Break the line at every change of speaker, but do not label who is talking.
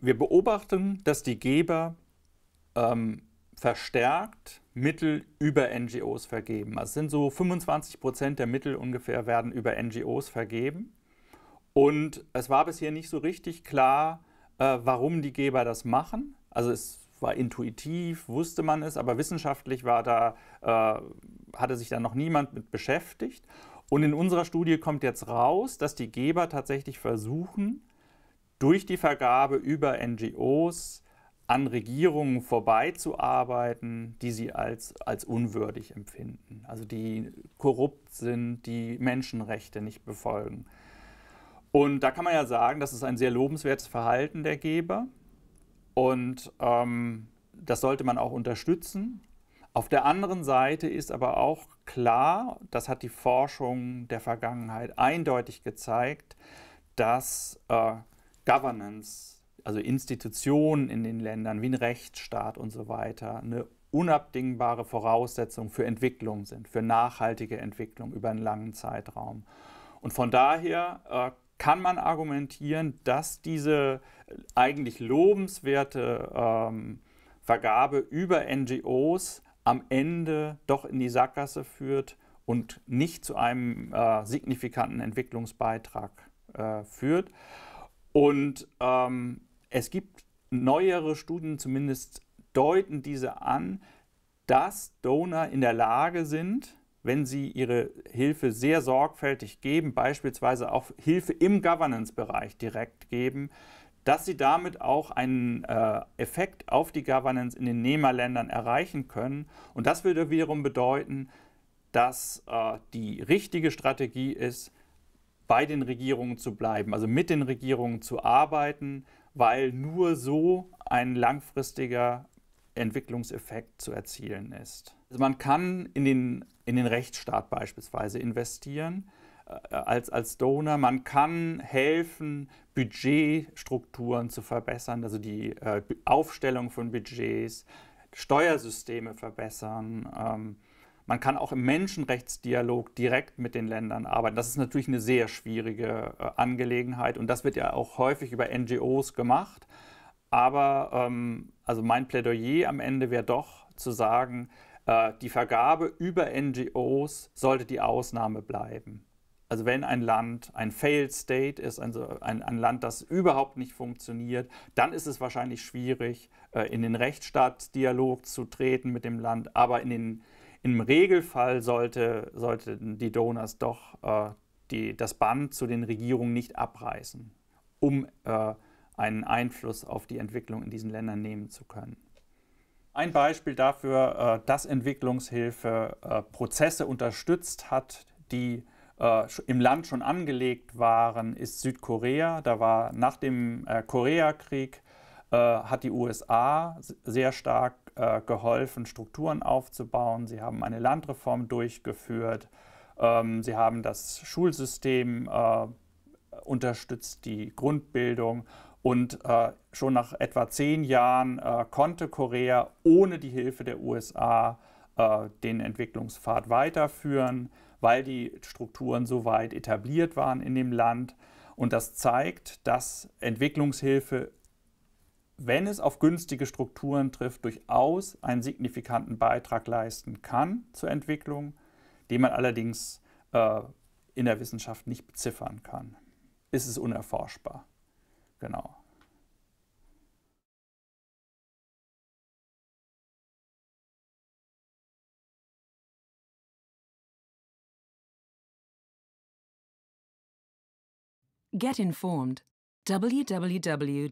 wir beobachten, dass die Geber ähm, verstärkt Mittel über NGOs vergeben. Also es sind so 25 Prozent der Mittel ungefähr werden über NGOs vergeben. Und es war bisher nicht so richtig klar, äh, warum die Geber das machen. Also es war intuitiv, wusste man es, aber wissenschaftlich war da, äh, hatte sich da noch niemand mit beschäftigt. Und in unserer Studie kommt jetzt raus, dass die Geber tatsächlich versuchen, durch die Vergabe über NGOs an Regierungen vorbeizuarbeiten, die sie als, als unwürdig empfinden, also die korrupt sind, die Menschenrechte nicht befolgen. Und da kann man ja sagen, das ist ein sehr lobenswertes Verhalten der Geber und ähm, das sollte man auch unterstützen. Auf der anderen Seite ist aber auch klar, das hat die Forschung der Vergangenheit eindeutig gezeigt, dass äh, Governance, also Institutionen in den Ländern wie ein Rechtsstaat und so weiter, eine unabdingbare Voraussetzung für Entwicklung sind, für nachhaltige Entwicklung über einen langen Zeitraum. Und von daher äh, kann man argumentieren, dass diese eigentlich lobenswerte ähm, Vergabe über NGOs am Ende doch in die Sackgasse führt und nicht zu einem äh, signifikanten Entwicklungsbeitrag äh, führt. Und ähm, es gibt neuere Studien, zumindest deuten diese an, dass Donor in der Lage sind, wenn sie ihre Hilfe sehr sorgfältig geben, beispielsweise auch Hilfe im Governance-Bereich direkt geben, dass sie damit auch einen äh, Effekt auf die Governance in den Nehmerländern erreichen können. Und das würde wiederum bedeuten, dass äh, die richtige Strategie ist, bei den Regierungen zu bleiben, also mit den Regierungen zu arbeiten, weil nur so ein langfristiger Entwicklungseffekt zu erzielen ist. Also man kann in den, in den Rechtsstaat beispielsweise investieren äh, als, als Donor. Man kann helfen, Budgetstrukturen zu verbessern, also die äh, Aufstellung von Budgets, Steuersysteme verbessern. Ähm, man kann auch im Menschenrechtsdialog direkt mit den Ländern arbeiten. Das ist natürlich eine sehr schwierige äh, Angelegenheit und das wird ja auch häufig über NGOs gemacht. Aber ähm, also mein Plädoyer am Ende wäre doch zu sagen, äh, die Vergabe über NGOs sollte die Ausnahme bleiben. Also wenn ein Land ein Failed State ist, also ein, ein Land, das überhaupt nicht funktioniert, dann ist es wahrscheinlich schwierig, äh, in den Rechtsstaatsdialog zu treten mit dem Land. Aber in den im Regelfall sollte, sollten die Donors doch äh, die, das Band zu den Regierungen nicht abreißen, um äh, einen Einfluss auf die Entwicklung in diesen Ländern nehmen zu können. Ein Beispiel dafür, äh, dass Entwicklungshilfe äh, Prozesse unterstützt hat, die äh, im Land schon angelegt waren, ist Südkorea. Da war nach dem Koreakrieg hat die USA sehr stark äh, geholfen, Strukturen aufzubauen. Sie haben eine Landreform durchgeführt. Ähm, sie haben das Schulsystem äh, unterstützt, die Grundbildung. Und äh, schon nach etwa zehn Jahren äh, konnte Korea ohne die Hilfe der USA äh, den Entwicklungspfad weiterführen, weil die Strukturen so weit etabliert waren in dem Land. Und das zeigt, dass Entwicklungshilfe wenn es auf günstige Strukturen trifft, durchaus einen signifikanten Beitrag leisten kann zur Entwicklung, den man allerdings äh, in der Wissenschaft nicht beziffern kann. Ist es unerforschbar. Genau. Get informed. www.nopoor.eu